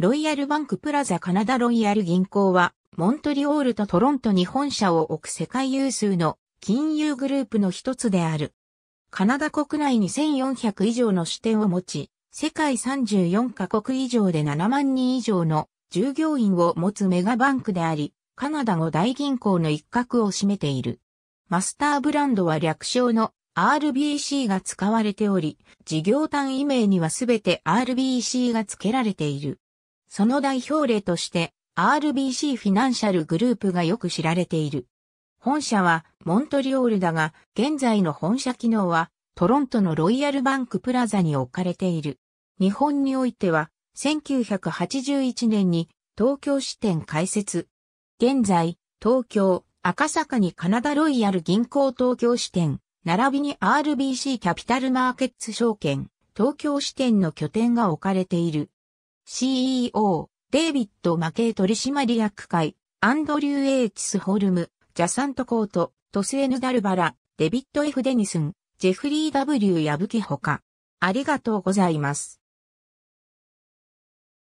ロイヤルバンクプラザカナダロイヤル銀行は、モントリオールとトロントに本社を置く世界有数の金融グループの一つである。カナダ国内に1400以上の支店を持ち、世界34カ国以上で7万人以上の従業員を持つメガバンクであり、カナダの大銀行の一角を占めている。マスターブランドは略称の RBC が使われており、事業単位名にはすべて RBC が付けられている。その代表例として RBC フィナンシャルグループがよく知られている。本社はモントリオールだが、現在の本社機能はトロントのロイヤルバンクプラザに置かれている。日本においては1981年に東京支店開設。現在、東京、赤坂にカナダロイヤル銀行東京支店、並びに RBC キャピタルマーケッツ証券、東京支店の拠点が置かれている。CEO、デイビッド・マケイ取締役会、アンドリュー・エイチス・ホルム、ジャサント・コート、トス・エヌ・ダルバラ、デビッド・ F・ デニスン、ジェフリー・ W・ ヤブキほか。ありがとうございます。